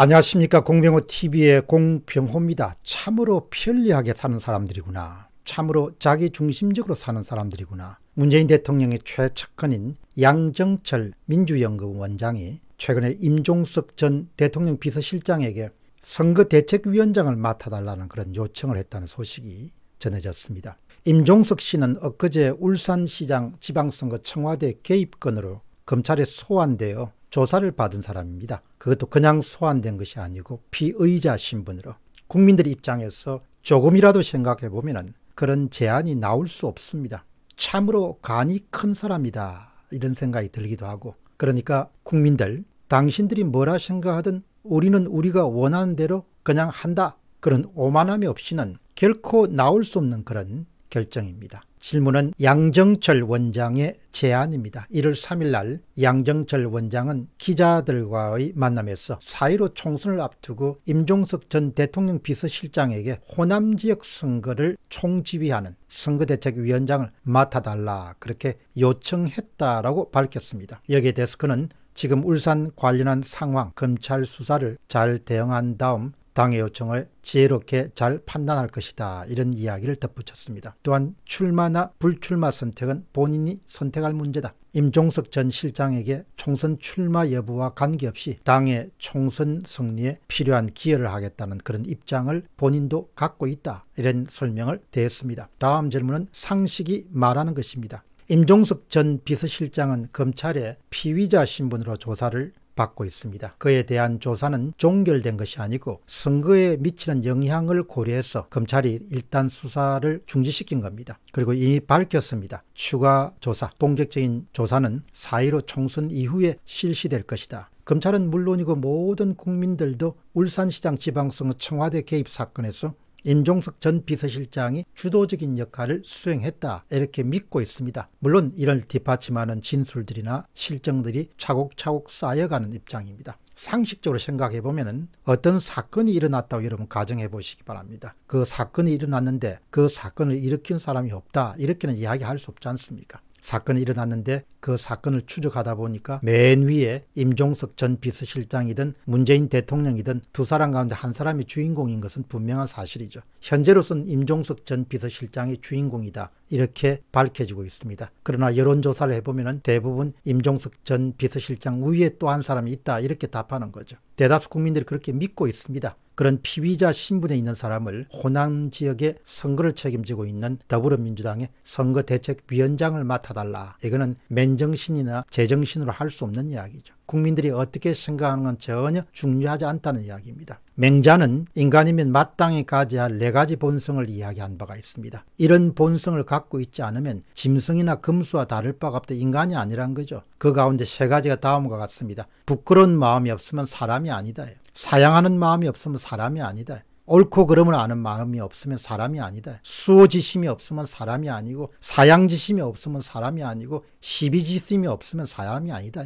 안녕하십니까 공병호 TV의 공병호입니다. 참으로 편리하게 사는 사람들이구나. 참으로 자기중심적으로 사는 사람들이구나. 문재인 대통령의 최측근인 양정철 민주연구원 장이 최근에 임종석 전 대통령 비서실장에게 선거대책위원장을 맡아달라는 그런 요청을 했다는 소식이 전해졌습니다. 임종석 씨는 엊그제 울산시장 지방선거 청와대 개입건으로 검찰에 소환되어 조사를 받은 사람입니다. 그것도 그냥 소환된 것이 아니고 피의자 신분으로 국민들 입장에서 조금이라도 생각해 보면 그런 제안이 나올 수 없습니다. 참으로 간이 큰 사람이다 이런 생각이 들기도 하고 그러니까 국민들 당신들이 뭐라 생각하든 우리는 우리가 원하는 대로 그냥 한다 그런 오만함이 없이는 결코 나올 수 없는 그런 결정입니다. 질문은 양정철 원장의 제안입니다. 1월 3일 날 양정철 원장은 기자들과의 만남에서 4.15 총선을 앞두고 임종석 전 대통령 비서실장에게 호남 지역 선거를 총지휘하는 선거대책위원장을 맡아달라 그렇게 요청했다라고 밝혔습니다. 여기에 대해서 그는 지금 울산 관련한 상황, 검찰 수사를 잘 대응한 다음 당의 요청을 지혜롭게 잘 판단할 것이다. 이런 이야기를 덧붙였습니다. 또한 출마나 불출마 선택은 본인이 선택할 문제다. 임종석 전 실장에게 총선 출마 여부와 관계없이 당의 총선 승리에 필요한 기여를 하겠다는 그런 입장을 본인도 갖고 있다. 이런 설명을 대했습니다. 다음 질문은 상식이 말하는 것입니다. 임종석 전 비서실장은 검찰에 피의자 신분으로 조사를 받고 있습니다. 그에 대한 조사는 종결된 것이 아니고 선거에 미치는 영향을 고려해서 검찰이 일단 수사를 중지시킨 겁니다. 그리고 이미 밝혔습니다. 추가 조사, 본격적인 조사는 4.15 총선 이후에 실시될 것이다. 검찰은 물론이고 모든 국민들도 울산시장 지방선거 청와대 개입 사건에서 임종석 전 비서실장이 주도적인 역할을 수행했다 이렇게 믿고 있습니다. 물론 이를 뒷받침하는 진술들이나 실정들이 차곡차곡 쌓여가는 입장입니다. 상식적으로 생각해 보면 어떤 사건이 일어났다고 여러분 가정해 보시기 바랍니다. 그 사건이 일어났는데 그 사건을 일으킨 사람이 없다 이렇게는 이야기할 수 없지 않습니까? 사건이 일어났는데 그 사건을 추적하다 보니까 맨 위에 임종석 전 비서실장이든 문재인 대통령이든 두 사람 가운데 한 사람이 주인공인 것은 분명한 사실이죠. 현재로선 임종석 전 비서실장이 주인공이다. 이렇게 밝혀지고 있습니다. 그러나 여론조사를 해보면 대부분 임종석 전 비서실장 위에 또 한 사람이 있다. 이렇게 답하는 거죠. 대다수 국민들이 그렇게 믿고 있습니다. 그런 피의자 신분에 있는 사람을 호남 지역의 선거를 책임지고 있는 더불어민주당의 선거대책위원장을 맡아달라. 이거는 맨정신이나 제정신으로 할 수 없는 이야기죠. 국민들이 어떻게 생각하는 건 전혀 중요하지 않다는 이야기입니다. 맹자는 인간이면 마땅히 가져야 할네 가지 본성을 이야기한 바가 있습니다. 이런 본성을 갖고 있지 않으면 짐승이나 금수와 다를 바가 없다 인간이 아니란 거죠. 그 가운데 세 가지가 다음과 같습니다. 부끄러운 마음이 없으면 사람이 아니다. 사양하는 마음이 없으면 사람이 아니다. 옳고 그름을 아는 마음이 없으면 사람이 아니다. 수호지심이 없으면 사람이 아니고 사양지심이 없으면 사람이 아니고 시비지심이 없으면 사람이 아니다.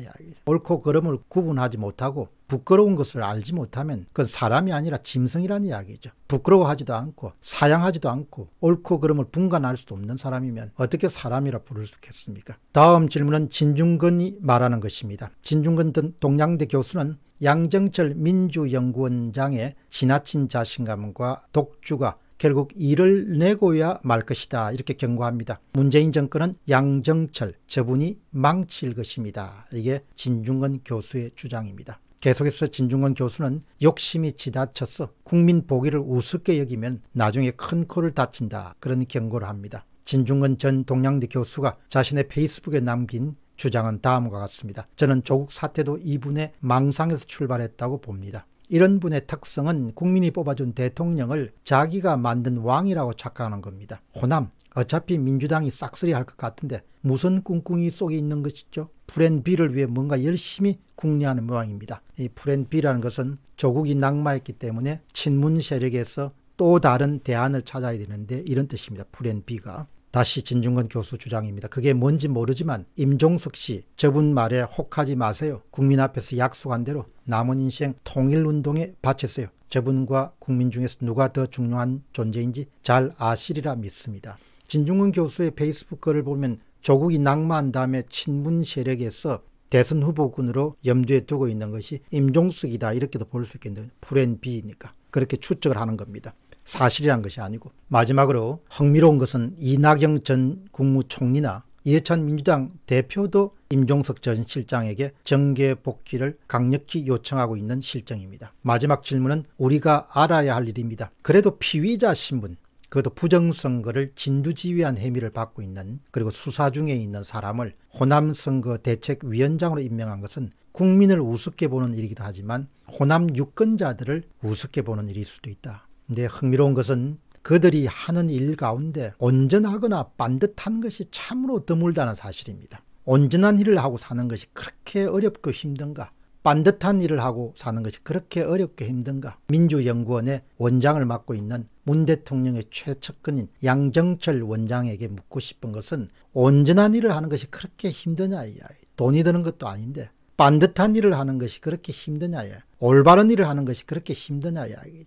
옳고 그름을 구분하지 못하고 부끄러운 것을 알지 못하면 그건 사람이 아니라 짐승이라는 이야기죠. 부끄러워하지도 않고 사양하지도 않고 옳고 그름을 분간할 수도 없는 사람이면 어떻게 사람이라 부를 수 있겠습니까? 다음 질문은 진중근이 말하는 것입니다. 진중근 동양대 교수는 양정철 민주연구원장의 지나친 자신감과 독주가 결국 이를 내고야 말 것이다 이렇게 경고합니다. 문재인 정권은 양정철 저분이 망칠 것입니다. 이게 진중건 교수의 주장입니다. 계속해서 진중건 교수는 욕심이 지나쳐서 국민 보기를 우습게 여기면 나중에 큰 코를 다친다 그런 경고를 합니다. 진중건 전 동양대 교수가 자신의 페이스북에 남긴 주장은 다음과 같습니다. 저는 조국 사태도 이분의 망상에서 출발했다고 봅니다. 이런 분의 특성은 국민이 뽑아준 대통령을 자기가 만든 왕이라고 착각하는 겁니다. 호남, 어차피 민주당이 싹쓸이 할 것 같은데 무슨 꿍꿍이 속에 있는 것이죠? 프랜비를 위해 뭔가 열심히 궁리하는 모양입니다. 이프랜비라는 것은 조국이 낙마했기 때문에 친문 세력에서 또 다른 대안을 찾아야 되는데 이런 뜻입니다. 프랜비가 다시 진중근 교수 주장입니다. 그게 뭔지 모르지만 임종석 씨 저분 말에 혹하지 마세요. 국민 앞에서 약속한 대로 남은 인생 통일운동에 바쳤어요. 저분과 국민 중에서 누가 더 중요한 존재인지 잘 아시리라 믿습니다. 진중근 교수의 페이스북 글을 보면 조국이 낙마한 다음에 친문 세력에서 대선 후보군으로 염두에 두고 있는 것이 임종석이다 이렇게도 볼 수 있겠는데 불앤비니까 그렇게 추측을 하는 겁니다. 사실이란 것이 아니고 마지막으로 흥미로운 것은 이낙영 전 국무총리나 이해찬 민주당 대표도 임종석 전 실장에게 정계 복귀를 강력히 요청하고 있는 실정입니다. 마지막 질문은 우리가 알아야 할 일입니다. 그래도 피의자 신분, 그것도 부정선거를 진두지휘한 혐의를 받고 있는 그리고 수사 중에 있는 사람을 호남선거대책위원장으로 임명한 것은 국민을 우습게 보는 일이기도 하지만 호남 유권자들을 우습게 보는 일일 수도 있다. 근데 흥미로운 것은 그들이 하는 일 가운데 온전하거나 반듯한 것이 참으로 드물다는 사실입니다. 온전한 일을 하고 사는 것이 그렇게 어렵고 힘든가? 반듯한 일을 하고 사는 것이 그렇게 어렵게 힘든가? 민주연구원의 원장을 맡고 있는 문 대통령의 최측근인 양정철 원장에게 묻고 싶은 것은 온전한 일을 하는 것이 그렇게 힘드냐 이 아이. 돈이 드는 것도 아닌데 반듯한 일을 하는 것이 그렇게 힘드냐 이 아이. 올바른 일을 하는 것이 그렇게 힘드냐 이아이